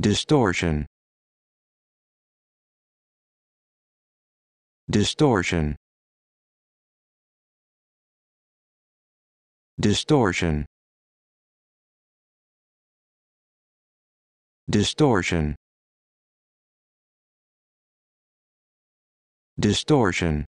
Distortion. Distortion. Distortion. Distortion. Distortion.